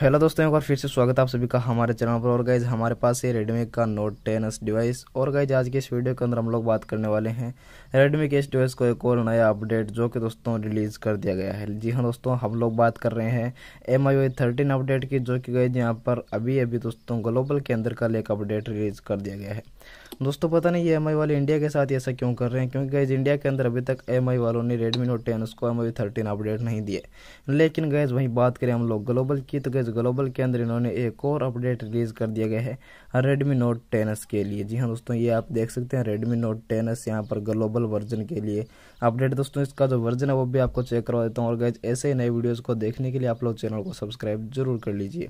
hello दोस्तों एक बार फिर से स्वागत है आप सभी का हमारे चैनल पर और गाइज हमारे पास है रेडमी का नोट टेन एस डिवाइस और गाइज आज के इस वीडियो के अंदर हम लोग बात करने वाले हैं रेडमी के इस डिवाइस को एक और नया अपडेट जो कि दोस्तों रिलीज़ कर दिया गया है जी हाँ दोस्तों हम लोग बात कर रहे हैं एम आई थर्टीन अपडेट की जो कि गाइज यहाँ पर अभी अभी दोस्तों ग्लोबल के अंदर का एक अपडेट रिलीज़ कर दिया गया है दोस्तों पता नहीं ये एम वाले इंडिया के साथ ऐसा क्यों कर रहे हैं क्योंकि गैज इंडिया के अंदर अभी तक एम वालों ने रेडमी नोट टेन उसको एम आई थर्टीन अपडेट नहीं दिए लेकिन गैज वहीं बात करें हम लोग ग्लोबल की तो गैज ग्लोबल के अंदर इन्होंने एक और अपडेट रिलीज़ कर दिया गया है रेडमी नोट टेन के लिए जी हाँ दोस्तों ये आप देख सकते हैं रेडमी नोट टेन एस यहाँ पर ग्लोबल वर्जन के लिए अपडेट दोस्तों इसका जो वर्जन है वो भी आपको चेक करवा देता हूँ और गैज ऐसे ही नए वीडियोज़ को देखने के लिए आप लोग चैनल को सब्सक्राइब जरूर कर लीजिए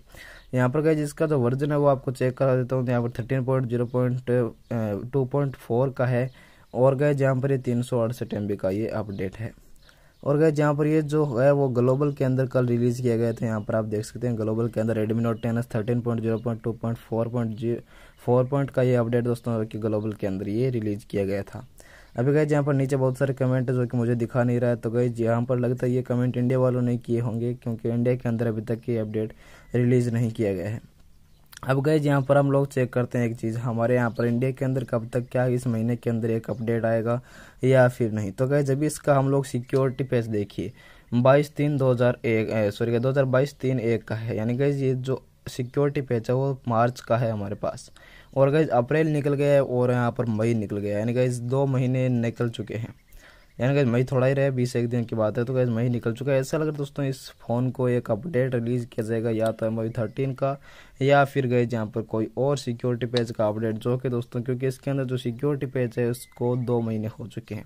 यहाँ पर गए जिसका जो वर्जन है वो आपको चेक करा देता हूँ तो यहाँ पर thirteen point zero point two point four का है और गए जहाँ पर ये तीन सौ अड़सठ एम बी का ये अपडेट है और गए जहाँ पर ये जो है वो ग्लोबल के अंदर कल रिलीज़ किया गया था तो यहाँ पर आप देख सकते हैं ग्लोबल के अंदर Redmi note ten S thirteen point zero point two point four point G four point का ये अपडेट दोस्तों ग्लोबल के अंदर ये रिलीज़ किया गया था अभी गए यहाँ पर नीचे बहुत सारे कमेंट है जो कि मुझे दिखा नहीं रहा है तो गए यहाँ पर लगता है ये कमेंट इंडिया वालों ने किए होंगे क्योंकि इंडिया के अंदर अभी तक ये अपडेट रिलीज नहीं किया गया है अब गए यहाँ पर हम लोग चेक करते हैं एक चीज़ हमारे यहाँ पर इंडिया के अंदर कब तक क्या इस महीने के अंदर एक अपडेट आएगा या फिर नहीं तो गए जब इसका हम लोग सिक्योरिटी पेज देखिए बाईस तीन दो हज़ार एक सॉरी दो हज़ार बाईस तीन एक का है यानी गए ये जो सिक्योरिटी पैच है वो मार्च का है हमारे पास और गैज अप्रैल निकल गया है और यहाँ पर मई निकल गया यानी गैज दो महीने निकल चुके हैं यानी गैज मई थोड़ा ही रहे बीस एक दिन की बात है तो गैज मई निकल चुका है ऐसा लग रहा दोस्तों इस फ़ोन को एक अपडेट रिलीज़ किया जाएगा या तो एम थर्टीन का या फिर गैज यहाँ पर कोई और सिक्योरिटी पेज का अपडेट जो कि दोस्तों क्योंकि इसके अंदर जो सिक्योरिटी पेज है उसको दो महीने हो चुके हैं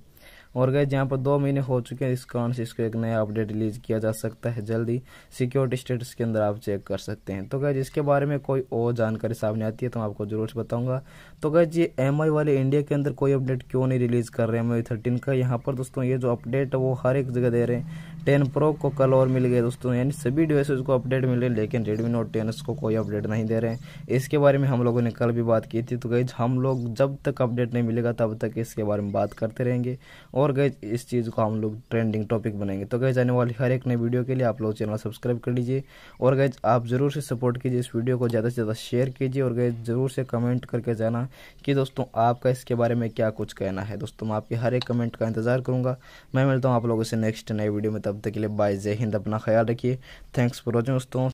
और गए यहाँ पर दो महीने हो चुके हैं इस कारण से इसको एक नया अपडेट रिलीज किया जा सकता है जल्दी सिक्योरिटी स्टेटस के अंदर आप चेक कर सकते हैं तो गए इसके बारे में कोई और जानकारी सामने आती है तो मैं आपको जरूर से बताऊंगा तो गए ये एम वाले इंडिया के अंदर कोई अपडेट क्यों नहीं रिलीज कर रहे हैं एम थर्टीन का यहाँ पर दोस्तों ये जो अपडेट है वो हर एक जगह दे रहे हैं टेन प्रो को कल और मिल गए दोस्तों यानी सभी डिवाइसेज को अपडेट मिल रहे लेकिन रेडमी नोट टेन को कोई अपडेट नहीं दे रहे हैं इसके बारे में हम लोगों ने कल भी बात की थी तो गई हम लोग जब तक अपडेट नहीं मिलेगा तब तक इसके बारे में बात करते रहेंगे और और गए इस चीज़ को हम लोग ट्रेंडिंग टॉपिक बनाएंगे तो गए आने वाली हर एक नई वीडियो के लिए आप लोग चैनल सब्सक्राइब कर लीजिए और गए आप ज़रूर से सपोर्ट कीजिए इस वीडियो को ज़्यादा से ज़्यादा शेयर कीजिए और गए ज़रूर से कमेंट करके जाना कि दोस्तों आपका इसके बारे में क्या कुछ कहना है दोस्तों मैं आपके हर एक कमेंट का इंतज़ार करूँगा मैं मिलता हूँ आप लोगों से नेक्स्ट नए वीडियो में तब तक के लिए बाय जय हिंद अपना ख्याल रखिए थैंक्स फॉर वॉचिंग दोस्तों